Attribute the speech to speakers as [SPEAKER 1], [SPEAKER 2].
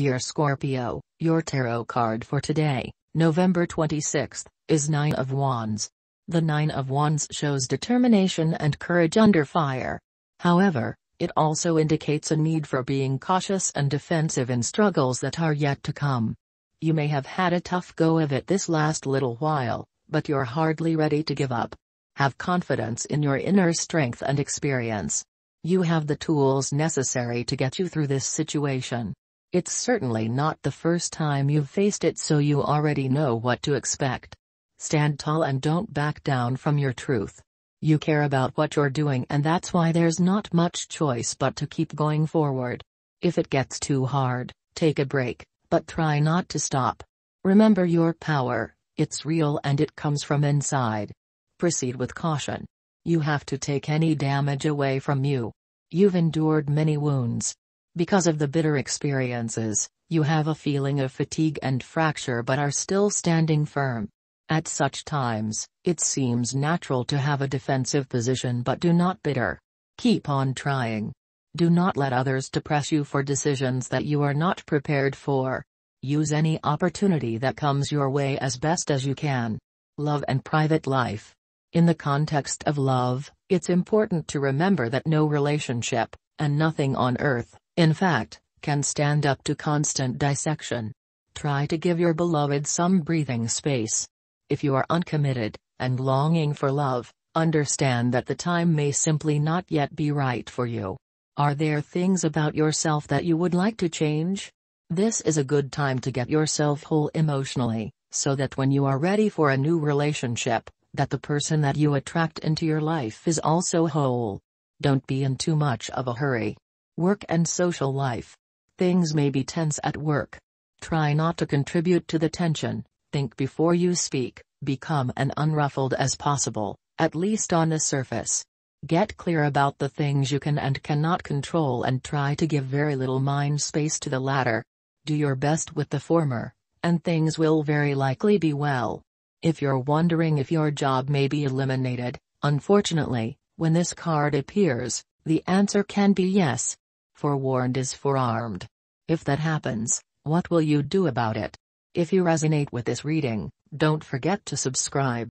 [SPEAKER 1] Dear Scorpio, your tarot card for today, November 26, is Nine of Wands. The Nine of Wands shows determination and courage under fire. However, it also indicates a need for being cautious and defensive in struggles that are yet to come. You may have had a tough go of it this last little while, but you're hardly ready to give up. Have confidence in your inner strength and experience. You have the tools necessary to get you through this situation. It's certainly not the first time you've faced it so you already know what to expect. Stand tall and don't back down from your truth. You care about what you're doing and that's why there's not much choice but to keep going forward. If it gets too hard, take a break, but try not to stop. Remember your power, it's real and it comes from inside. Proceed with caution. You have to take any damage away from you. You've endured many wounds, because of the bitter experiences, you have a feeling of fatigue and fracture but are still standing firm. At such times, it seems natural to have a defensive position but do not bitter. Keep on trying. Do not let others depress you for decisions that you are not prepared for. Use any opportunity that comes your way as best as you can. Love and private life. In the context of love, it's important to remember that no relationship, and nothing on earth, in fact, can stand up to constant dissection. Try to give your beloved some breathing space. If you are uncommitted, and longing for love, understand that the time may simply not yet be right for you. Are there things about yourself that you would like to change? This is a good time to get yourself whole emotionally, so that when you are ready for a new relationship, that the person that you attract into your life is also whole. Don't be in too much of a hurry. Work and social life. Things may be tense at work. Try not to contribute to the tension. Think before you speak. Become as unruffled as possible, at least on the surface. Get clear about the things you can and cannot control and try to give very little mind space to the latter. Do your best with the former, and things will very likely be well. If you're wondering if your job may be eliminated, unfortunately, when this card appears, the answer can be yes. Forewarned is forearmed. If that happens, what will you do about it? If you resonate with this reading, don't forget to subscribe.